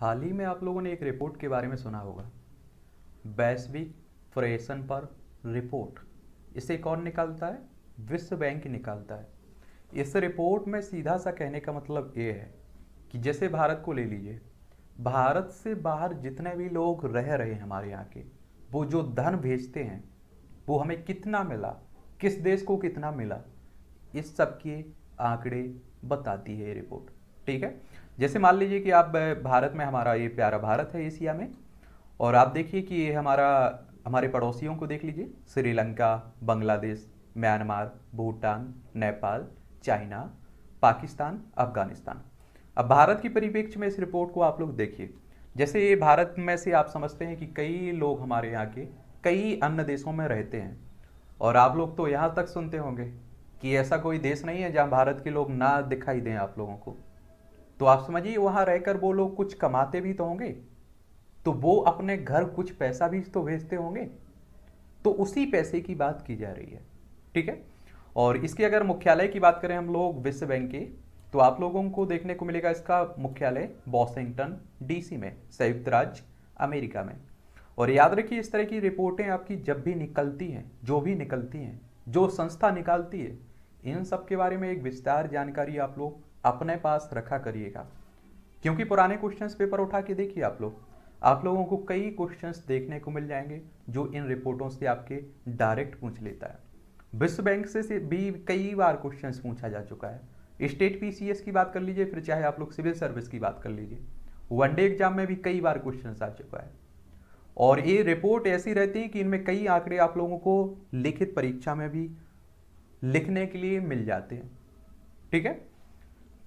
हाल ही में आप लोगों ने एक रिपोर्ट के बारे में सुना होगा वैश्विक फ्रेशन पर रिपोर्ट इसे कौन निकालता है विश्व बैंक निकालता है इस रिपोर्ट में सीधा सा कहने का मतलब ये है कि जैसे भारत को ले लीजिए भारत से बाहर जितने भी लोग रह रहे हैं हमारे यहाँ के वो जो धन भेजते हैं वो हमें कितना मिला किस देश को कितना मिला इस सब के आंकड़े बताती है ये रिपोर्ट ठीक है जैसे मान लीजिए कि आप भारत में हमारा ये प्यारा भारत है एशिया में और आप देखिए कि ये हमारा हमारे पड़ोसियों को देख लीजिए श्रीलंका बांग्लादेश म्यांमार भूटान नेपाल चाइना पाकिस्तान अफगानिस्तान अब भारत की परिप्रेक्ष्य में इस रिपोर्ट को आप लोग देखिए जैसे ये भारत में से आप समझते हैं कि कई लोग हमारे यहाँ के कई अन्य देशों में रहते हैं और आप लोग तो यहाँ तक सुनते होंगे कि ऐसा कोई देश नहीं है जहाँ भारत के लोग ना दिखाई दें आप लोगों को तो आप समझिए वहाँ रहकर वो लोग कुछ कमाते भी तो होंगे तो वो अपने घर कुछ पैसा भी तो भेजते होंगे तो उसी पैसे की बात की जा रही है ठीक है और इसके अगर मुख्यालय की बात करें हम लोग विश्व बैंक के तो आप लोगों को देखने को मिलेगा इसका मुख्यालय वॉशिंगटन डीसी में संयुक्त राज्य अमेरिका में और याद रखिए इस तरह की रिपोर्टें आपकी जब भी निकलती हैं जो भी निकलती हैं जो संस्था निकालती है इन सब के बारे में एक विस्तार जानकारी आप लोग अपने पास रखा करिएगा क्योंकि पुराने क्वेश्चंस पेपर उठा के देखिए आप लोग आप लोगों को कई क्वेश्चंस देखने को मिल जाएंगे जो इन रिपोर्टों से आपके डायरेक्ट पूछ लेता है विश्व बैंक से भी कई बार क्वेश्चंस पूछा जा चुका है स्टेट पी की बात कर लीजिए फिर चाहे आप लोग सिविल सर्विस की बात कर लीजिए वनडे एग्जाम में भी कई बार क्वेश्चन आ चुका है और ये रिपोर्ट ऐसी रहती है कि इनमें कई आंकड़े आप लोगों को लिखित परीक्षा में भी लिखने के लिए मिल जाते हैं ठीक है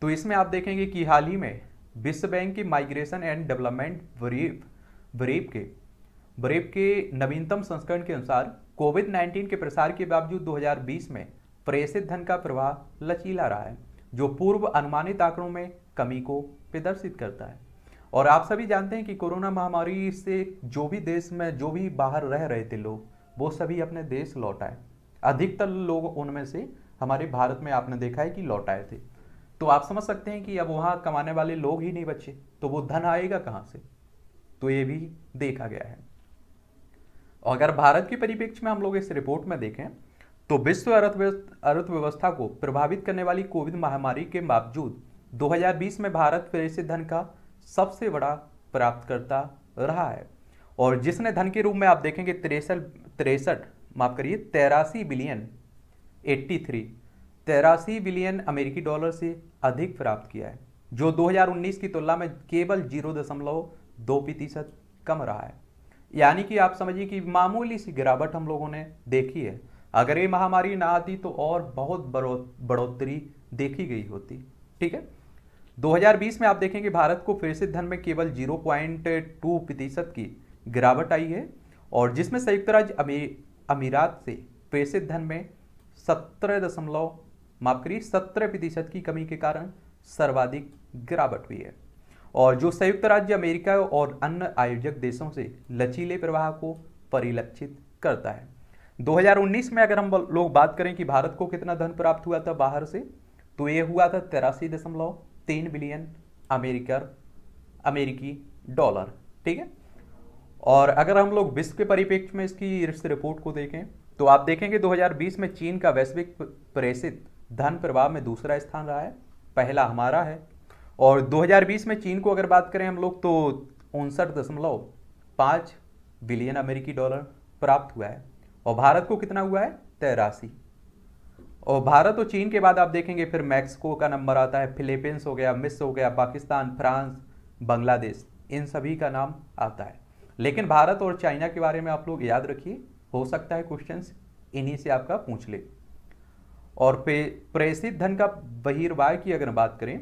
तो इसमें आप देखेंगे कि हाल ही में विश्व बैंक की माइग्रेशन एंड डेवलपमेंट वरीब वरीब के वरीब के नवीनतम संस्करण के अनुसार कोविड 19 के प्रसार के बावजूद 2020 में प्रेषित धन का प्रवाह लचीला रहा है जो पूर्व अनुमानित आंकड़ों में कमी को प्रदर्शित करता है और आप सभी जानते हैं कि कोरोना महामारी से जो भी देश में जो भी बाहर रह रहे थे लोग वो सभी अपने देश लौट आए अधिकतर लोग उनमें से हमारे भारत में आपने देखा है कि लौट आए थे तो आप समझ सकते हैं कि अब वहां कमाने वाले लोग ही नहीं बचे तो वो धन आएगा कहां से तो ये भी देखा गया है और अगर भारत के परिप्रेक्ष्य में हम लोग इस रिपोर्ट में देखें तो विश्व अर्थव्यवस्था को प्रभावित करने वाली कोविड महामारी के बावजूद 2020 में भारत फिर से धन का सबसे बड़ा प्राप्त करता रहा है और जिसने धन के रूप में आप देखेंगे तिरसठ तिरसठ माफ करिए तेरासी बिलियन 83 तेरासी बिलियन अमेरिकी डॉलर से अधिक प्राप्त किया है जो 2019 की तुलना में केवल जीरो दशमलव दो प्रतिशत कम रहा है यानी कि आप समझिए कि मामूली सी गिरावट हम लोगों ने देखी है अगर ये महामारी ना आती तो और बहुत बढ़ोतरी देखी गई होती ठीक है 2020 में आप देखेंगे भारत को फिर से धन में केवल 0.2 प्रतिशत की गिरावट आई है और जिसमें संयुक्त राज्य अमीरात से फिर से धन में सत्रह दशमलव माफ करिए सत्रह प्रतिशत की कमी के कारण सर्वाधिक गिरावट हुई है और जो संयुक्त राज्य अमेरिका और अन्य आयोजक देशों से लचीले प्रवाह को परिलक्षित करता है 2019 में अगर हम लोग बात करें कि भारत को कितना धन प्राप्त हुआ था बाहर से तो यह हुआ था तेरासी दशमलव तीन बिलियन अमेरिकर अमेरिकी डॉलर ठीक है और अगर हम लोग विश्व के परिप्रेक्ष्य में इसकी रिपोर्ट को देखें तो आप देखेंगे 2020 में चीन का वैश्विक प्रेषित धन प्रभाव में दूसरा स्थान रहा है पहला हमारा है और 2020 में चीन को अगर बात करें हम लोग तो उनसठ दशमलव पाँच बिलियन अमेरिकी डॉलर प्राप्त हुआ है और भारत को कितना हुआ है तेरासी और भारत और चीन के बाद आप देखेंगे फिर मैक्सिको का नंबर आता है फिलीपींस हो गया मिस हो गया पाकिस्तान फ्रांस बांग्लादेश इन सभी का नाम आता है लेकिन भारत और चाइना के बारे में आप लोग याद रखिए हो सकता है क्वेश्चंस इन्हीं से आपका पूछ ले और प्रेषित धन का बहिर्वाय की अगर बात करें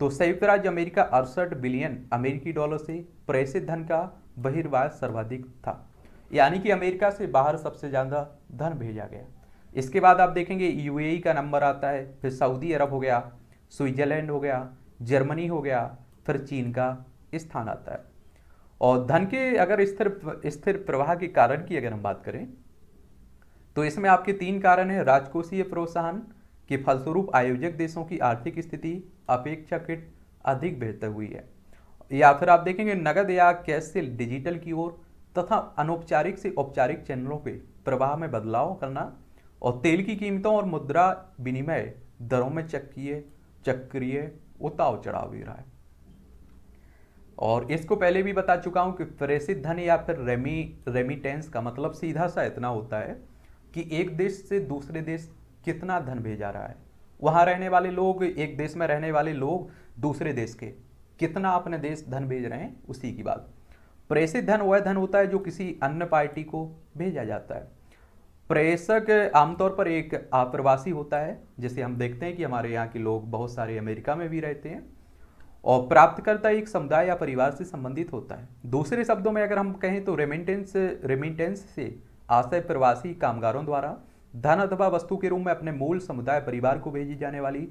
तो संयुक्त राज्य अमेरिका अड़सठ बिलियन अमेरिकी डॉलर से प्रेषित धन का बहिर्वाय सर्वाधिक था यानी कि अमेरिका से बाहर सबसे ज़्यादा धन भेजा गया इसके बाद आप देखेंगे यूएई का नंबर आता है फिर सऊदी अरब हो गया स्विट्जरलैंड हो गया जर्मनी हो गया फिर चीन का स्थान आता है और धन के अगर स्थिर स्थिर प्रवाह के कारण की अगर हम बात करें तो इसमें आपके तीन कारण हैं राजकोषीय प्रोत्साहन के फलस्वरूप आयोजक देशों की आर्थिक स्थिति अपेक्षाकृत अधिक बेहतर हुई है या फिर आप देखेंगे नगद या कैश से डिजिटल की ओर तथा अनौपचारिक से औपचारिक चैनलों के प्रवाह में बदलाव करना और तेल की कीमतों और मुद्रा विनिमय दरों में चक्रीय चक्रीय उताव चढ़ाव भी रहा है और इसको पहले भी बता चुका हूं कि प्रेषित धन या फिर रेमी रेमिटेंस का मतलब सीधा सा इतना होता है कि एक देश से दूसरे देश कितना धन भेजा रहा है वहाँ रहने वाले लोग एक देश में रहने वाले लोग दूसरे देश के कितना अपने देश धन भेज रहे हैं उसी की बात प्रेषित धन वह धन होता है जो किसी अन्य पार्टी को भेजा जाता है प्रेषक आमतौर पर एक आप्रवासी होता है जिसे हम देखते हैं कि हमारे यहाँ के लोग बहुत सारे अमेरिका में भी रहते हैं और प्राप्तकर्ता एक समुदाय या परिवार से संबंधित होता है दूसरे शब्दों में अगर हम कहें तो रेमिटेंस रेमिटेंस से आशय प्रवासी कामगारों द्वारा धन अथवा वस्तु के रूप में अपने मूल समुदाय परिवार को भेजी जाने वाली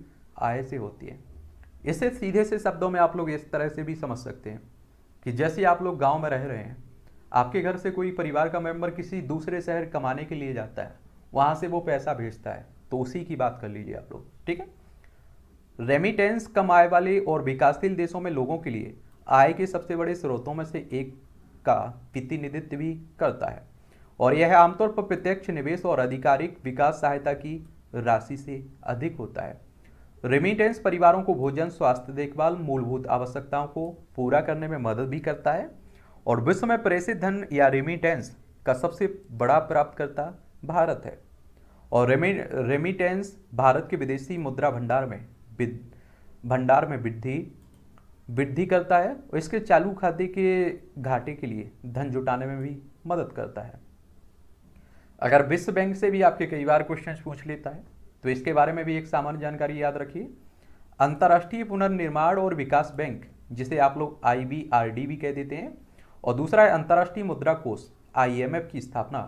आय से होती है इसे सीधे से शब्दों में आप लोग इस तरह से भी समझ सकते हैं कि जैसे आप लोग गांव में रह रहे हैं आपके घर से कोई परिवार का मेंबर किसी दूसरे शहर कमाने के लिए जाता है वहां से वो पैसा भेजता है तो उसी की बात कर लीजिए आप लोग ठीक है रेमिटेंस कम आय वाले और विकासशील देशों में लोगों के लिए आय के सबसे बड़े स्रोतों में से एक का प्रतिनिधित्व भी करता है और यह आमतौर पर प्रत्यक्ष निवेश और आधिकारिक विकास सहायता की राशि से अधिक होता है रेमिटेंस परिवारों को भोजन स्वास्थ्य देखभाल मूलभूत आवश्यकताओं को पूरा करने में मदद भी करता है और विश्व में प्रेषित धन या रेमिटेंस का सबसे बड़ा प्राप्तकर्ता भारत है और रेमि रेमिटेंस भारत के विदेशी मुद्रा भंडार में भंडार में वृद्धि वृद्धि करता है और इसके चालू खाते के घाटे के लिए धन जुटाने में भी मदद करता है अगर विश्व बैंक से भी आपके कई बार क्वेश्चन पूछ लेता है तो इसके बारे में भी एक सामान्य जानकारी याद रखिए अंतर्राष्ट्रीय पुनर्निर्माण और विकास बैंक जिसे आप लोग आई भी कह देते हैं और दूसरा है अंतर्राष्ट्रीय मुद्रा कोष आई की स्थापना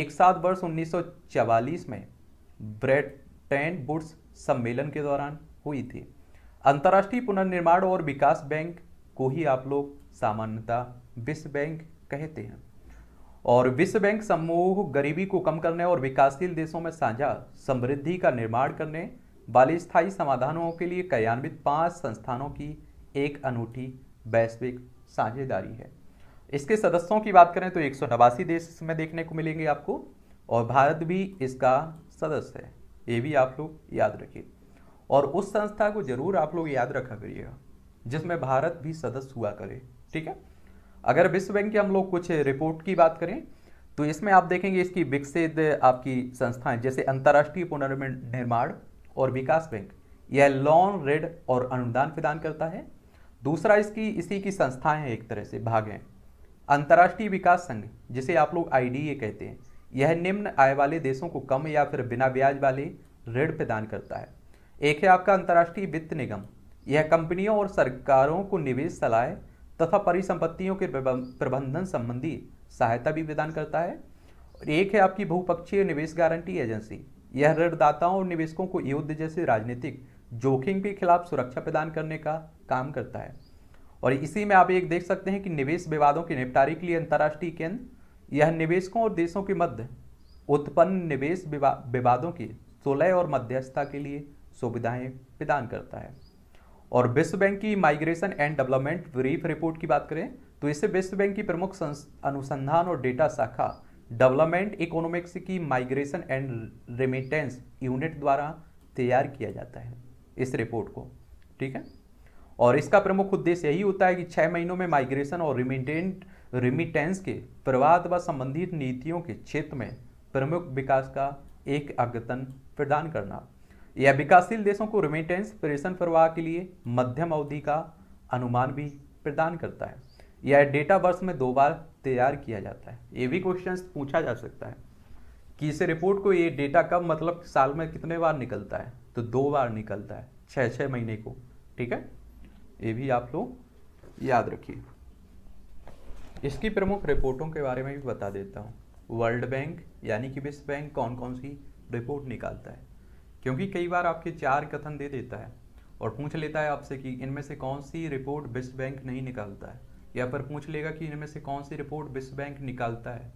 एक सात वर्ष उन्नीस में ब्रेटन बुड्स सम्मेलन के दौरान हुई थी अंतर्राष्ट्रीय पुनर्निर्माण और विकास बैंक को ही आप लोग सामान्यता विश्व बैंक कहते हैं और विश्व बैंक समूह गरीबी को कम करने और विकासशील देशों में साझा समृद्धि का निर्माण करने वाले स्थायी समाधानों के लिए क्रियान्वित पांच संस्थानों की एक अनूठी वैश्विक साझेदारी है इसके सदस्यों की बात करें तो एक देश इसमें देखने को मिलेंगे आपको और भारत भी इसका सदस्य है ये भी आप लोग याद रखिए और उस संस्था को जरूर आप लोग याद रखा करिएगा जिसमें भारत भी सदस्य हुआ करे ठीक है अगर विश्व बैंक की हम लोग कुछ रिपोर्ट की बात करें तो इसमें आप देखेंगे इसकी विकसित आपकी संस्थाएं जैसे अंतर्राष्ट्रीय पुनर्निर्माण और विकास बैंक यह लोन रेड और अनुदान प्रदान करता है दूसरा इसकी इसी की संस्थाएं हैं एक तरह से भाग हैं अंतर्राष्ट्रीय विकास संघ जिसे आप लोग आई कहते हैं यह निम्न आय वाले देशों को कम या फिर बिना ब्याज वाले ऋण प्रदान करता है एक है आपका अंतर्राष्ट्रीय वित्त निगम यह कंपनियों और सरकारों को निवेश सलाह तथा परिसंपत्तियों के प्रबंधन संबंधी सहायता भी प्रदान करता है और एक है आपकी बहुपक्षीय निवेश गारंटी एजेंसी यह ऋणदाताओं और निवेशकों को युद्ध जैसे राजनीतिक जोखिम के खिलाफ सुरक्षा प्रदान करने का काम करता है और इसी में आप एक देख सकते हैं कि निवेश विवादों के निपटारे के लिए अंतर्राष्ट्रीय केंद्र यह निवेशकों और देशों के मध्य उत्पन्न निवेश विवादों के सुलह और मध्यस्थता के लिए सुविधाएं प्रदान करता है और विश्व बैंक की migration and development brief report की बात करें तो इसे विश्व बैंक की प्रमुख अनुसंधान और डेटा शाखा डेवलपमेंट इकोनॉमिक्स की माइग्रेशन एंड रेमिटेंस यूनिट द्वारा तैयार किया जाता है इस रिपोर्ट को ठीक है और इसका प्रमुख उद्देश्य यही होता है कि छः महीनों में माइग्रेशन और रिमिटेंट रिमिटेंस के प्रवाद व संबंधित नीतियों के क्षेत्र में प्रमुख विकास का एक अद्यतन प्रदान करना या विकासशील देशों को रिमिटेंस प्रेषण प्रवाह के लिए मध्यम अवधि का अनुमान भी प्रदान करता है यह डेटा वर्ष में दो बार तैयार किया जाता है ये भी क्वेश्चन पूछा जा सकता है कि इस रिपोर्ट को ये डेटा कब मतलब साल में कितने बार निकलता है तो दो बार निकलता है छः छः महीने को ठीक है ये भी आप लोग याद रखिए इसकी प्रमुख रिपोर्टों के बारे में भी बता देता हूँ वर्ल्ड बैंक यानी कि विश्व बैंक कौन कौन सी रिपोर्ट निकालता है क्योंकि कई बार आपके चार कथन दे देता है और पूछ लेता है आपसे कि इनमें से कौन सी रिपोर्ट विश्व बैंक नहीं निकालता है या फिर पूछ लेगा कि इनमें से कौन सी रिपोर्ट विश्व बैंक निकालता है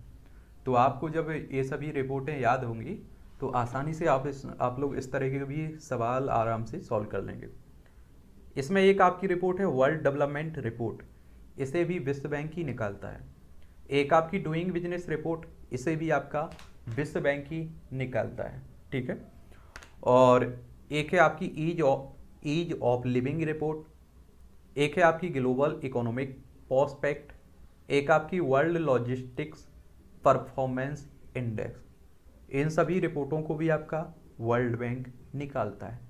तो आपको जब ये सभी रिपोर्टें याद होंगी तो आसानी से आप इस आप लोग इस तरह के भी सवाल आराम से सॉल्व कर लेंगे इसमें एक आपकी रिपोर्ट है वर्ल्ड डेवलपमेंट रिपोर्ट इसे भी विश्व बैंक ही निकालता है एक आपकी डूइंग बिजनेस रिपोर्ट इसे भी आपका विश्व बैंक ही निकालता है ठीक है और एक है आपकी ease of ease of living report एक है आपकी ग्लोबल इकोनॉमिक पॉस्पेक्ट एक आपकी वर्ल्ड लॉजिस्टिक्स परफॉर्मेंस इंडेक्स इन सभी रिपोर्टों को भी आपका वर्ल्ड बैंक निकालता है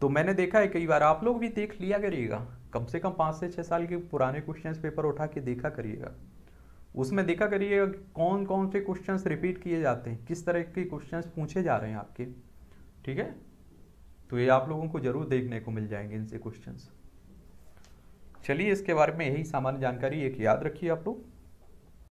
तो मैंने देखा है कई बार आप लोग भी देख लिया करिएगा कम से कम पाँच से छः साल के पुराने क्वेश्चंस पेपर उठा के देखा करिएगा उसमें देखा करिएगा कौन कौन से क्वेश्चंस रिपीट किए जाते हैं किस तरह के क्वेश्चंस पूछे जा रहे हैं आपके ठीक है तो ये आप लोगों को जरूर देखने को मिल जाएंगे इनसे क्वेश्चन चलिए इसके बारे में यही सामान्य जानकारी एक याद रखिए आप लोग